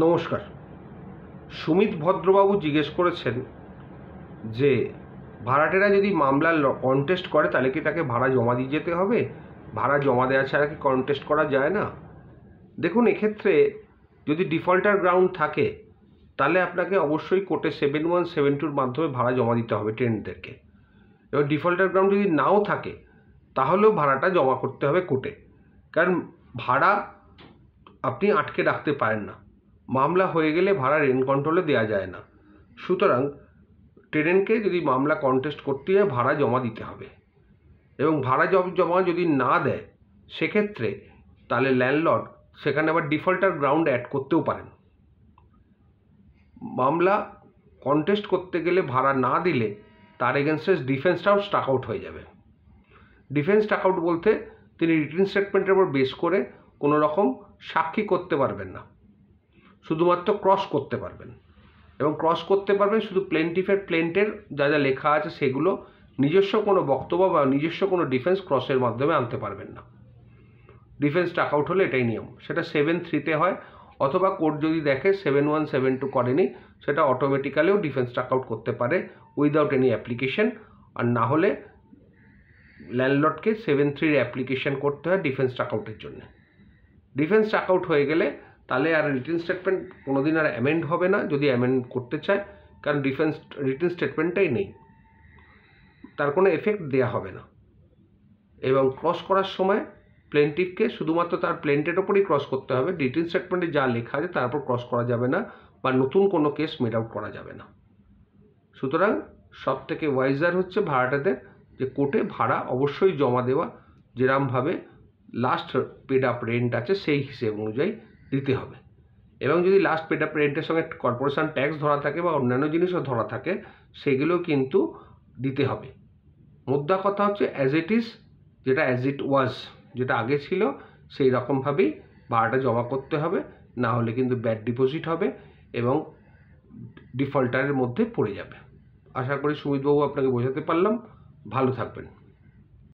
নমস্কার সুমিত ভদ্রবাবু জিজ্ঞেস করেছেন যে ভাড়াটেরা যদি মামলার কন্টেস্ট করে তাহলে কি তাকে ভাড়া জমা দিয়ে যেতে হবে ভাড়া জমা দেওয়া ছাড়া কি কন্টেস্ট করা যায় না দেখুন এক্ষেত্রে যদি ডিফল্টার গ্রাউন্ড থাকে তাহলে আপনাকে অবশ্যই কোর্টে সেভেন ওয়ান সেভেন টুর মাধ্যমে ভাড়া জমা দিতে হবে টেন্টদেরকে এবার ডিফল্টার গ্রাউন্ড যদি নাও থাকে তাহলেও ভাড়াটা জমা করতে হবে কোর্টে কারণ ভাড়া আপনি আটকে রাখতে পারেন না মামলা হয়ে গেলে ভাড়া রেন কন্ট্রোলে দেওয়া যায় না সুতরাং ট্রেনকে যদি মামলা কন্টেস্ট করতে হয় ভাড়া জমা দিতে হবে এবং ভাড়া জমা যদি না দেয় সেক্ষেত্রে তাহলে ল্যান্ডলর্ড সেখানে আবার ডিফল্টার গ্রাউন্ড অ্যাড করতেও পারেন মামলা কন্টেস্ট করতে গেলে ভাড়া না দিলে তার এগেনস্টে ডিফেন্সটাও স্টাক আউট হয়ে যাবে ডিফেন্স স্টাক আউট বলতে তিনি রিটার্ন স্টেটমেন্টের উপর বেস করে কোনো রকম সাক্ষী করতে পারবেন না শুধুমাত্র ক্রস করতে পারবেন এবং ক্রস করতে পারবেন শুধু প্লেন্টিফের প্লেন্টের যা যা লেখা আছে সেগুলো নিজস্ব কোনো বক্তব্য বা নিজস্ব কোনো ডিফেন্স ক্রসের মাধ্যমে আনতে পারবেন না ডিফেন্স টাক আউট হলে এটাই নিয়ম সেটা সেভেন থ্রিতে হয় অথবা কোর্ট যদি দেখে সেভেন ওয়ান সেভেন টু করেনি সেটা অটোমেটিক্যালিও ডিফেন্স টাক আউট করতে পারে উইদাউট এনি অ্যাপ্লিকেশন আর না হলে ল্যান্ডলর্ডকে সেভেন থ্রির অ্যাপ্লিকেশন করতে হয় ডিফেন্স টাক আউটের জন্য ডিফেন্স টাক আউট হয়ে গেলে তাহলে আর রিটার্ন স্টেটমেন্ট কোনো দিন আর অ্যামেন্ড হবে না যদি অ্যামেন্ড করতে চায় কারণ ডিফেন্স রিটেন স্টেটমেন্টটাই নেই তার কোনো এফেক্ট দেয়া হবে না এবং ক্রস করার সময় প্লেনটিভকে শুধুমাত্র তার প্লেনটের ওপরই ক্রস করতে হবে রিটেন স্টেটমেন্টে যা লেখা আছে তার উপর ক্রস করা যাবে না বা নতুন কোনো কেস মেড আউট করা যাবে না সুতরাং সব থেকে ওয়াইজার হচ্ছে ভাড়াটাদের যে কোর্টে ভাড়া অবশ্যই জমা দেওয়া যেরমভাবে লাস্ট পেড আপ রেন্ট আছে সেই হিসেব অনুযায়ী দিতে হবে এবং যদি লাস্ট পেটা রেন্টের সঙ্গে কর্পোরেশন ট্যাক্স ধরা থাকে বা অন্যান্য জিনিসও ধরা থাকে সেগুলো কিন্তু দিতে হবে মুদ্রা কথা হচ্ছে অ্যাজ ইট ইজ যেটা অ্যাজ ইট ওয়াজ যেটা আগে ছিল সেই রকমভাবেই ভাড়াটা জমা করতে হবে না হলে কিন্তু ব্যাড ডিপোজিট হবে এবং ডিফল্টারের মধ্যে পড়ে যাবে আশা করি সুমিতবাবু আপনাকে বোঝাতে পারলাম ভালো থাকবেন